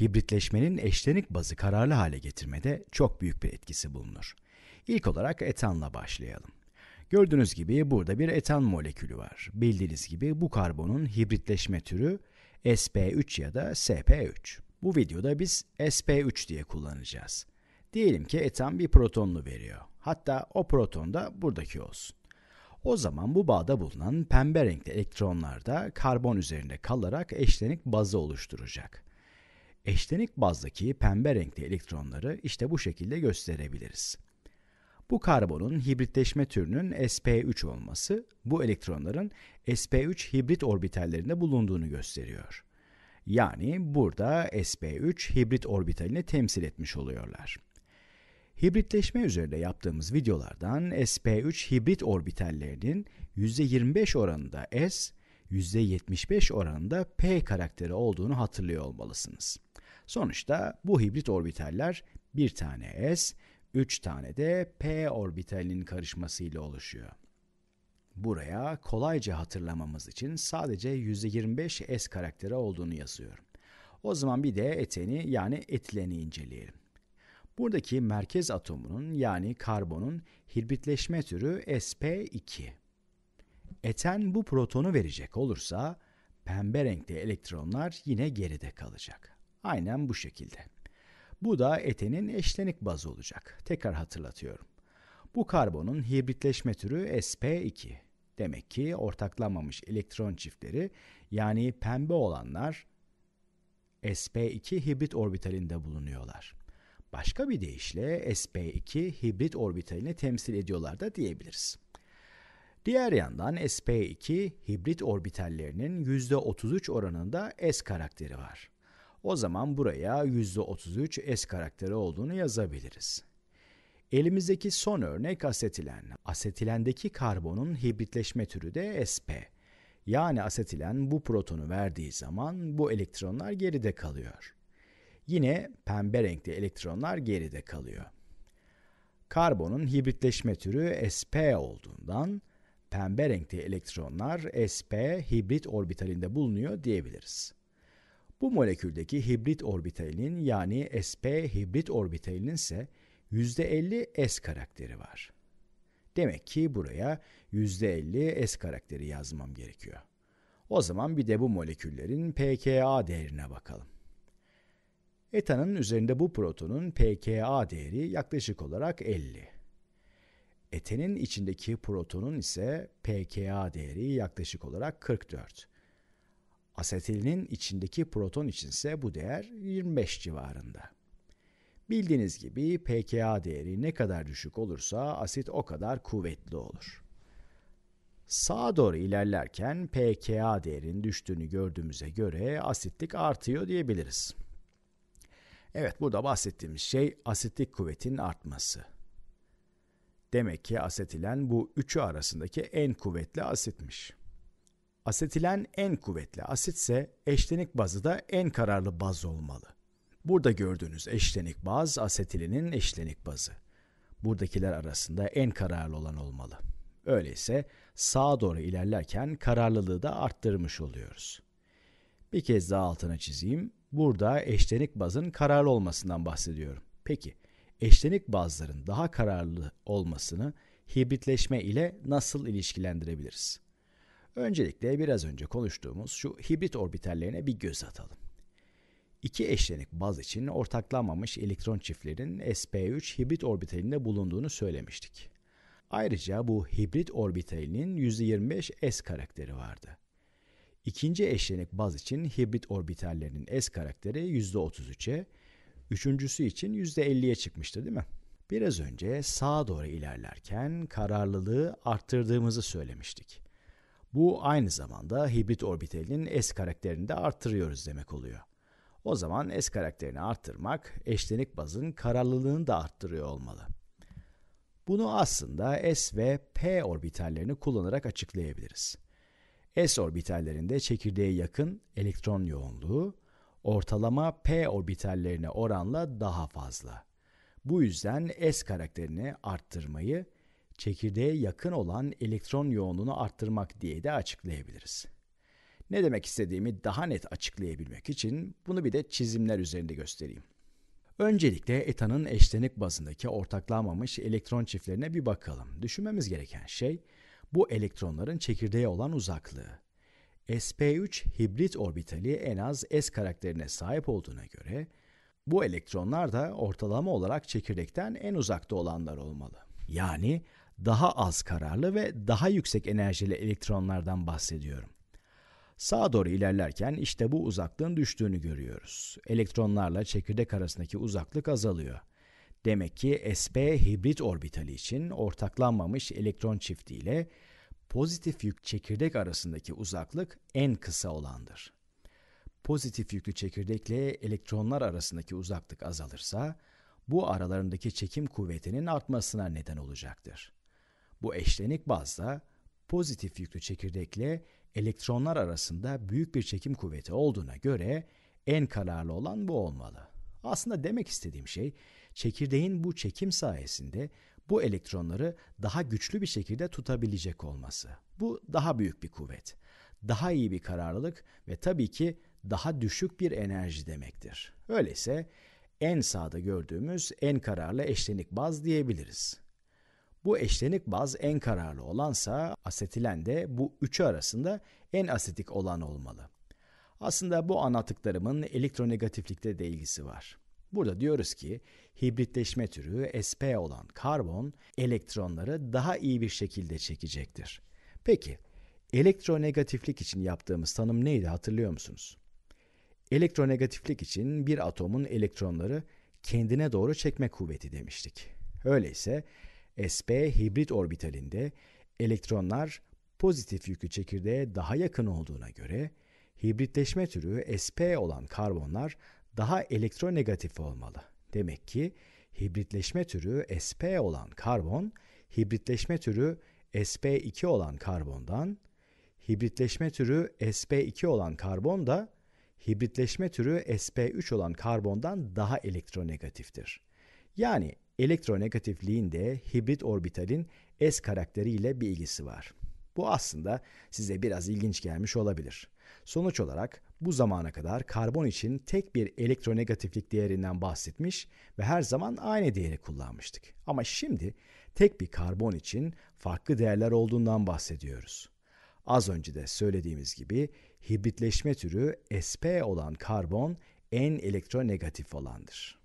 hibritleşmenin eşlenik bazı kararlı hale getirmede çok büyük bir etkisi bulunur. İlk olarak etanla başlayalım. Gördüğünüz gibi burada bir etan molekülü var. Bildiğiniz gibi bu karbonun hibritleşme türü sp3 ya da sp3. Bu videoda biz sp3 diye kullanacağız. Diyelim ki etan bir protonlu veriyor. Hatta o proton da buradaki olsun. O zaman bu bağda bulunan pembe renkli elektronlar da karbon üzerinde kalarak eşlenik bazı oluşturacak. Eşlenik bazdaki pembe renkli elektronları işte bu şekilde gösterebiliriz. Bu karbonun hibritleşme türünün sp3 olması bu elektronların sp3 hibrit orbitallerinde bulunduğunu gösteriyor. Yani burada sp3 hibrit orbitalini temsil etmiş oluyorlar. Hibritleşme üzerinde yaptığımız videolardan sp3 hibrit orbitallerinin %25 oranında s, %75 oranında p karakteri olduğunu hatırlıyor olmalısınız. Sonuçta bu hibrit orbitaller bir tane s, üç tane de p orbitalinin karışmasıyla oluşuyor. Buraya kolayca hatırlamamız için sadece %25 s karakteri olduğunu yazıyorum. O zaman bir de eteni yani etileni inceleyelim. Buradaki merkez atomunun yani karbonun hibritleşme türü sp2. Eten bu protonu verecek olursa pembe renkli elektronlar yine geride kalacak. Aynen bu şekilde. Bu da etenin eşlenik bazı olacak. Tekrar hatırlatıyorum. Bu karbonun hibritleşme türü sp2. Demek ki ortaklanmamış elektron çiftleri yani pembe olanlar sp2 hibrit orbitalinde bulunuyorlar. Başka bir deyişle sp2 hibrit orbitalini temsil ediyorlar da diyebiliriz. Diğer yandan sp2 hibrit orbitallerinin %33 oranında s karakteri var. O zaman buraya %33 S karakteri olduğunu yazabiliriz. Elimizdeki son örnek asetilen. Asetilendeki karbonun hibritleşme türü de sp. Yani asetilen bu protonu verdiği zaman bu elektronlar geride kalıyor. Yine pembe renkli elektronlar geride kalıyor. Karbonun hibritleşme türü sp olduğundan pembe renkli elektronlar sp hibrit orbitalinde bulunuyor diyebiliriz. Bu moleküldeki hibrit orbitalinin yani sp hibrit orbitalinin ise %50 s karakteri var. Demek ki buraya %50 s karakteri yazmam gerekiyor. O zaman bir de bu moleküllerin pKa değerine bakalım. Etanın üzerinde bu protonun pKa değeri yaklaşık olarak 50. Etenin içindeki protonun ise pKa değeri yaklaşık olarak 44. Asetilinin içindeki proton için ise bu değer 25 civarında. Bildiğiniz gibi pKa değeri ne kadar düşük olursa asit o kadar kuvvetli olur. Sağa doğru ilerlerken pKa değerin düştüğünü gördüğümüze göre asitlik artıyor diyebiliriz. Evet burada bahsettiğimiz şey asitlik kuvvetin artması. Demek ki asetilen bu üçü arasındaki en kuvvetli asitmiş. Asetilen en kuvvetli asitse eşlenik bazı da en kararlı baz olmalı. Burada gördüğünüz eşlenik baz asetilinin eşlenik bazı. Buradakiler arasında en kararlı olan olmalı. Öyleyse sağa doğru ilerlerken kararlılığı da arttırmış oluyoruz. Bir kez daha altına çizeyim. Burada eşlenik bazın kararlı olmasından bahsediyorum. Peki eşlenik bazların daha kararlı olmasını hibritleşme ile nasıl ilişkilendirebiliriz? Öncelikle biraz önce konuştuğumuz şu hibrit orbitallerine bir göz atalım. İki eşlenik baz için ortaklanmamış elektron çiftlerin sp3 hibrit orbitalinde bulunduğunu söylemiştik. Ayrıca bu hibrit orbitalinin %25 s karakteri vardı. İkinci eşlenik baz için hibrit orbitallerinin s karakteri %33'e, üçüncüsü için %50'ye çıkmıştı değil mi? Biraz önce sağa doğru ilerlerken kararlılığı arttırdığımızı söylemiştik. Bu aynı zamanda hibrit orbitalinin S karakterini de arttırıyoruz demek oluyor. O zaman S karakterini arttırmak eşlenik bazın kararlılığını da arttırıyor olmalı. Bunu aslında S ve P orbitallerini kullanarak açıklayabiliriz. S orbitallerinde çekirdeğe yakın elektron yoğunluğu ortalama P orbitallerine oranla daha fazla. Bu yüzden S karakterini arttırmayı çekirdeğe yakın olan elektron yoğunluğunu arttırmak diye de açıklayabiliriz. Ne demek istediğimi daha net açıklayabilmek için bunu bir de çizimler üzerinde göstereyim. Öncelikle etanın eşlenik bazındaki ortaklanmamış elektron çiftlerine bir bakalım. Düşünmemiz gereken şey bu elektronların çekirdeğe olan uzaklığı. sp3 hibrit orbitali en az s karakterine sahip olduğuna göre bu elektronlar da ortalama olarak çekirdekten en uzakta olanlar olmalı. Yani daha az kararlı ve daha yüksek enerjili elektronlardan bahsediyorum. Sağa doğru ilerlerken işte bu uzaklığın düştüğünü görüyoruz. Elektronlarla çekirdek arasındaki uzaklık azalıyor. Demek ki sp hibrit orbitali için ortaklanmamış elektron çiftiyle pozitif yük çekirdek arasındaki uzaklık en kısa olandır. Pozitif yüklü çekirdekle elektronlar arasındaki uzaklık azalırsa bu aralarındaki çekim kuvvetinin artmasına neden olacaktır. Bu eşlenik bazda pozitif yüklü çekirdekle elektronlar arasında büyük bir çekim kuvveti olduğuna göre en kararlı olan bu olmalı. Aslında demek istediğim şey çekirdeğin bu çekim sayesinde bu elektronları daha güçlü bir şekilde tutabilecek olması. Bu daha büyük bir kuvvet, daha iyi bir kararlılık ve tabii ki daha düşük bir enerji demektir. Öyleyse en sağda gördüğümüz en kararlı eşlenik baz diyebiliriz. Bu eşlenik baz en kararlı olansa asetilen de bu üçü arasında en asetik olan olmalı. Aslında bu anlattıklarımın elektronegatiflikte de ilgisi var. Burada diyoruz ki hibritleşme türü sp olan karbon elektronları daha iyi bir şekilde çekecektir. Peki elektronegatiflik için yaptığımız tanım neydi hatırlıyor musunuz? Elektronegatiflik için bir atomun elektronları kendine doğru çekme kuvveti demiştik. Öyleyse sp hibrit orbitalinde elektronlar pozitif yükü çekirdeğe daha yakın olduğuna göre hibritleşme türü sp olan karbonlar daha elektronegatif olmalı. Demek ki hibritleşme türü sp olan karbon hibritleşme türü sp2 olan karbondan hibritleşme türü sp2 olan karbon da hibritleşme türü sp3 olan karbondan daha elektronegatiftir. Yani elektronegatifliğin de hibrit orbitalin S karakteriyle bir ilgisi var. Bu aslında size biraz ilginç gelmiş olabilir. Sonuç olarak bu zamana kadar karbon için tek bir elektronegatiflik değerinden bahsetmiş ve her zaman aynı değeri kullanmıştık. Ama şimdi tek bir karbon için farklı değerler olduğundan bahsediyoruz. Az önce de söylediğimiz gibi hibritleşme türü sp olan karbon en elektronegatif olandır.